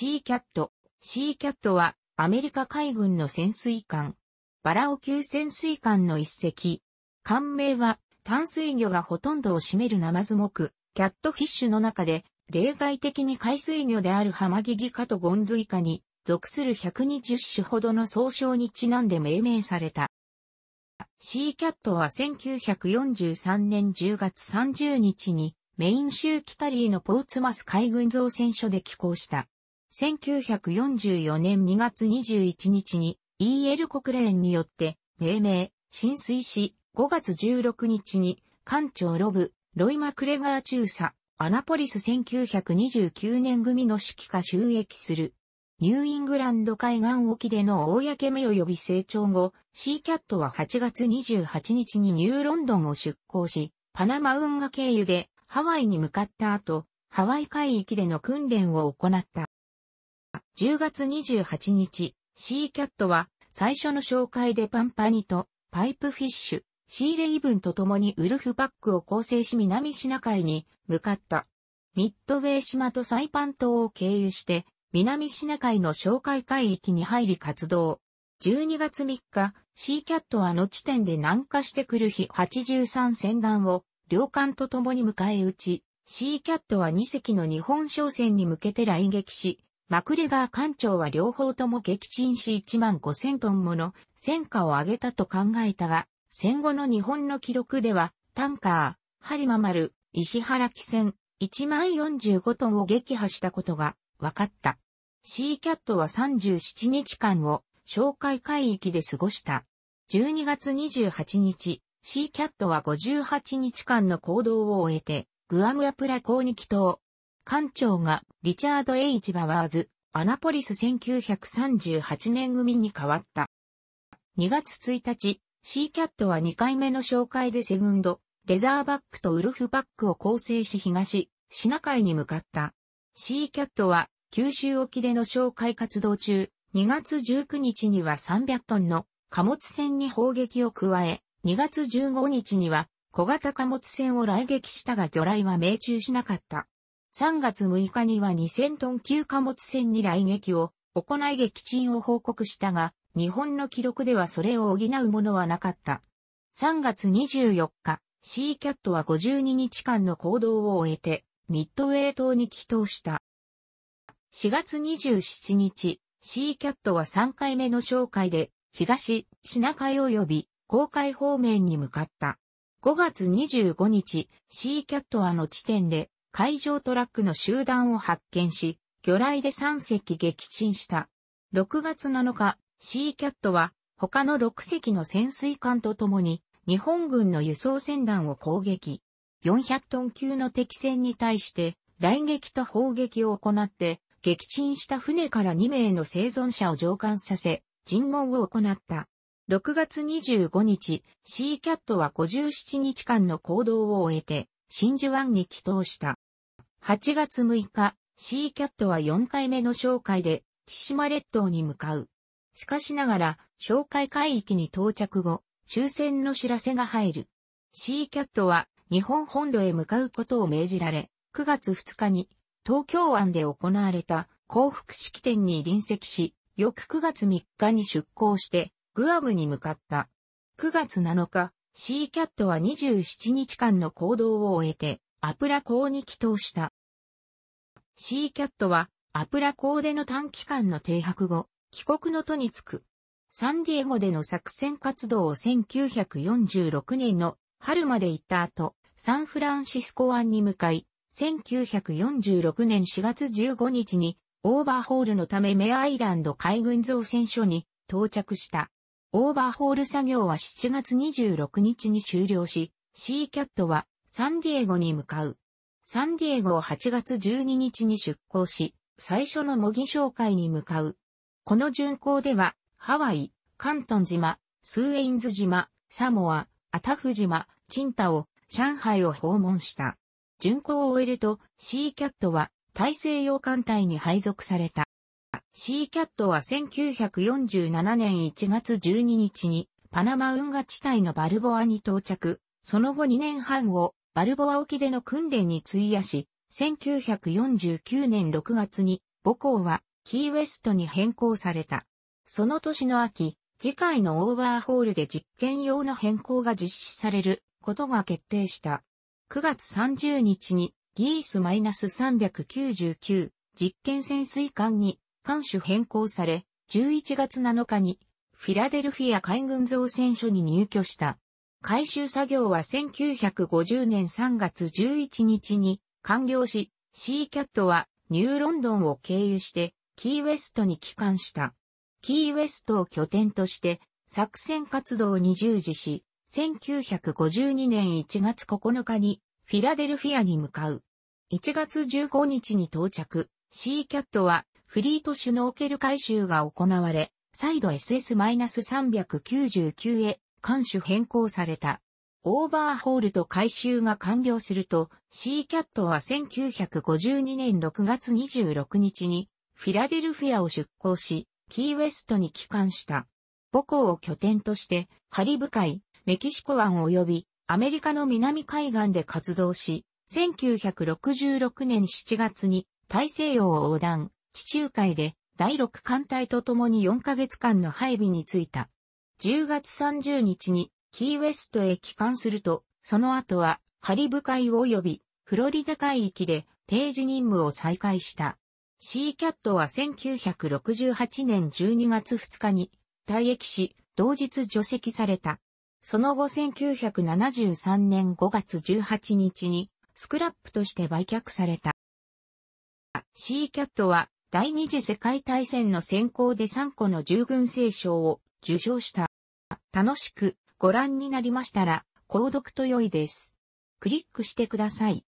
シーキャット。シーキャットはアメリカ海軍の潜水艦。バラオ級潜水艦の一隻。艦名は淡水魚がほとんどを占めるナマズ目、キャットフィッシュの中で、例外的に海水魚であるハマギギカとゴンズイカに属する120種ほどの総称にちなんで命名された。シーキャットは1943年10月30日にメイン州キタリーのポーツマス海軍造船所で寄港した。1944年2月21日に EL 国連によって命名、浸水し、5月16日に艦長ロブ、ロイ・マクレガー中佐、アナポリス1929年組の指揮下収益する。ニューイングランド海岸沖での公目を呼び成長後、シーキャットは8月28日にニューロンドンを出港し、パナマ運河経由でハワイに向かった後、ハワイ海域での訓練を行った。10月28日、シーキャットは最初の紹介でパンパニとパイプフィッシュ、シーレイブンと共にウルフバックを構成し南シナ海に向かった。ミッドウェー島とサイパン島を経由して南シナ海の紹介海域に入り活動。12月3日、シーキャットはあの地点で南下してくる日83船団を両艦と共に迎え撃ち、シーキャットは2隻の日本商船に向けて来撃し、マクレガー艦長は両方とも撃沈し1万5000トンもの戦果を上げたと考えたが、戦後の日本の記録では、タンカー、ハリマ丸、石原汽船、1万45トンを撃破したことが分かった。シーキャットは37日間を紹介海域で過ごした。12月28日、シーキャットは58日間の行動を終えて、グアムアプラ港に帰島。艦長がリチャード・エイチ・バワーズ、アナポリス1938年組に変わった。2月1日、シーキャットは2回目の紹介でセグンド、レザーバックとウルフバックを構成し東、シナ海に向かった。シーキャットは九州沖での紹介活動中、2月19日には300トンの貨物船に砲撃を加え、2月15日には小型貨物船を来撃したが魚雷は命中しなかった。3月6日には2000トン級貨物船に来撃を行い撃沈を報告したが、日本の記録ではそれを補うものはなかった。3月24日、シーキャットは52日間の行動を終えて、ミッドウェー島に帰島した。4月27日、シーキャットは3回目の紹介で、東、品海及び、公海方面に向かった。5月25日、シーキャットはの地点で、海上トラックの集団を発見し、魚雷で3隻撃沈した。6月7日、シーキャットは他の6隻の潜水艦とともに日本軍の輸送船団を攻撃。400トン級の敵船に対して雷撃と砲撃を行って、撃沈した船から2名の生存者を上艦させ、尋問を行った。6月25日、シーキャットは57日間の行動を終えて、真珠湾に帰投した。8月6日、シーキャットは4回目の紹介で、千島列島に向かう。しかしながら、紹介海域に到着後、終戦の知らせが入る。シーキャットは日本本土へ向かうことを命じられ、9月2日に東京湾で行われた幸福式典に臨席し、翌9月3日に出港してグアムに向かった。9月7日、シーキャットは27日間の行動を終えて、アプラ港に帰投した。シーキャットは、アプラ港での短期間の停泊後、帰国の途に着く。サンディエゴでの作戦活動を1946年の春まで行った後、サンフランシスコ湾に向かい、1946年4月15日にオーバーホールのためメアイランド海軍造船所に到着した。オーバーホール作業は7月26日に終了し、シーキャットはサンディエゴに向かう。サンディエゴを8月12日に出港し、最初の模擬紹介に向かう。この巡航では、ハワイ、カントン島、スーエインズ島、サモア、アタフ島、チンタオ、上海を訪問した。巡航を終えると、シーキャットは大西洋艦隊に配属された。シーキャットは1947年1月12日にパナマ運河地帯のバルボアに到着、その後2年半をバルボア沖での訓練に費やし、1949年6月に母校はキーウェストに変更された。その年の秋、次回のオーバーホールで実験用の変更が実施されることが決定した。9月30日にギース -399 実験潜水艦に艦種変更され、11月7日にフィラデルフィア海軍造船所に入居した。回収作業は1950年3月11日に完了し、シーキャットはニューロンドンを経由してキーウェストに帰還した。キーウェストを拠点として作戦活動に従事し、1952年1月9日にフィラデルフィアに向かう。1月15日に到着、シーキャットはフリートシュノーケル回収が行われ、再度 SS-399 へ艦種変更された。オーバーホールと回収が完了すると、シーキャットは1952年6月26日にフィラデルフィアを出港し、キーウェストに帰還した。母港を拠点として、カリブ海、メキシコ湾及びアメリカの南海岸で活動し、1966年7月に大西洋を横断、地中海で第6艦隊と共に4ヶ月間の配備についた。10月30日にキーウェストへ帰還すると、その後はカリブ海及びフロリダ海域で定時任務を再開した。シーキャットは1968年12月2日に退役し、同日除籍された。その後1973年5月18日にスクラップとして売却された。シーキャットは第二次世界大戦の先行で3個の従軍聖賞を受賞した。楽しくご覧になりましたら、購読と良いです。クリックしてください。